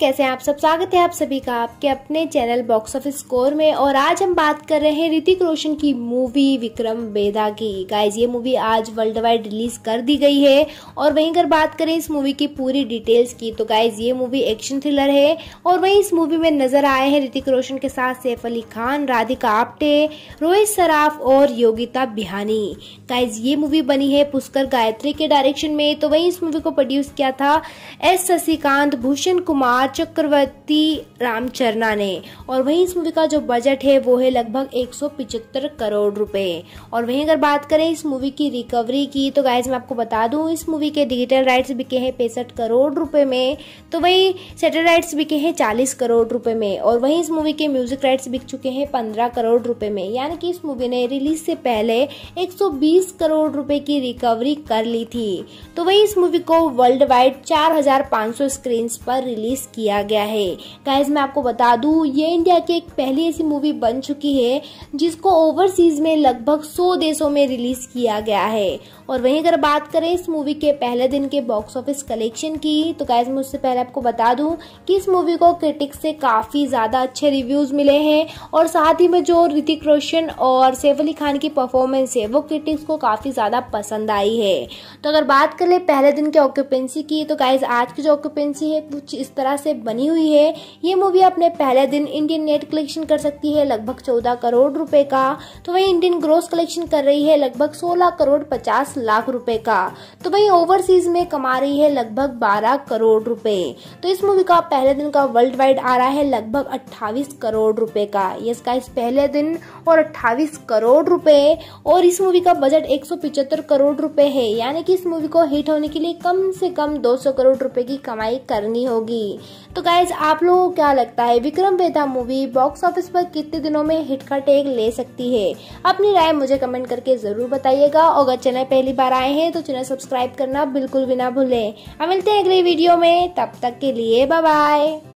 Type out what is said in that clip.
कैसे हैं आप सब स्वागत है आप सभी का आपके अपने चैनल बॉक्स ऑफिस स्कोर में और आज हम बात कर रहे हैं ऋतिक रोशन की मूवी विक्रम बेदा की गाइज ये मूवी आज वर्ल्ड वाइड रिलीज कर दी गई है और वहीं अगर बात करें इस मूवी की पूरी डिटेल्स की तो गाइज ये मूवी एक्शन थ्रिलर है और वहीं इस मूवी में नजर आए हैं ऋतिक रोशन के साथ सैफ अली खान राधिका आप्टे रोहित सराफ और योगिता बिहानी गाइज ये मूवी बनी है पुष्कर गायत्री के डायरेक्शन में तो वही इस मूवी को प्रोड्यूस किया था एस शशिकांत भूषण कुमार राज चक्रवर्ती रामचरणा ने और वहीं इस मूवी का जो बजट है वो है लगभग एक करोड़ रुपए और वहीं अगर बात करें इस मूवी की रिकवरी की तो गाइज मैं आपको बता दूं इस मूवी के डिजिटल राइट्स बिके हैं पैंसठ करोड़ रुपए में तो वहीं सेटेलाइट्स बिके हैं चालीस करोड़ रुपए में और वहीं इस मूवी के म्यूजिक राइट्स बिक चुके हैं पंद्रह करोड़ रुपए में यानी कि इस मूवी ने रिलीज से पहले 120 करोड़ रुपए की रिकवरी कर ली थी तो वही इस मूवी को वर्ल्ड वाइड सौ स्क्रीन पर रिलीज किया किया गया है गाइज मैं आपको बता दू ये इंडिया की एक पहली ऐसी मूवी बन चुकी है जिसको ओवरसीज में लगभग 100 देशों में रिलीज किया गया है और वहीं अगर बात करें इस मूवी के पहले दिन के बॉक्स ऑफिस कलेक्शन की तो गाइज मैं उससे पहले आपको बता दूं कि इस मूवी को क्रिटिक्स से काफ़ी ज़्यादा अच्छे रिव्यूज़ मिले हैं और साथ ही में जो ऋतिक रोशन और सैफ अली खान की परफॉर्मेंस है वो क्रिटिक्स को काफ़ी ज़्यादा पसंद आई है तो अगर बात कर ले पहले दिन के ऑक्यूपेंसी की तो गाइज आज की जो ऑक्यूपेंसी है कुछ इस तरह से से बनी हुई है ये मूवी अपने पहले दिन इंडियन नेट कलेक्शन कर सकती है लगभग चौदह करोड़ रुपए का तो वही इंडियन ग्रोस कलेक्शन कर रही है लगभग सोलह करोड़ पचास लाख रुपए का तो वही ओवरसीज में कमा रही है लगभग बारह करोड़ रुपए तो इस मूवी का पहले दिन का वर्ल्ड वाइड आ रहा है लगभग अट्ठाईस करोड़ रुपए का ये इसका इस पहले दिन और 28 करोड़ रुपए है और इस मूवी का बजट 175 करोड़ रुपए है यानी कि इस मूवी को हिट होने के लिए कम से कम 200 करोड़ रुपए की कमाई करनी होगी तो गाइज आप लोगों को क्या लगता है Vikram Vedha movie box office पर कितने दिनों में हिट का टेक ले सकती है अपनी राय मुझे कमेंट करके जरूर बताइएगा अगर चैनल पहली बार आए हैं तो चैनल सब्सक्राइब करना बिल्कुल भी ना भूले अब मिलते हैं अगले वीडियो में तब तक के लिए बाय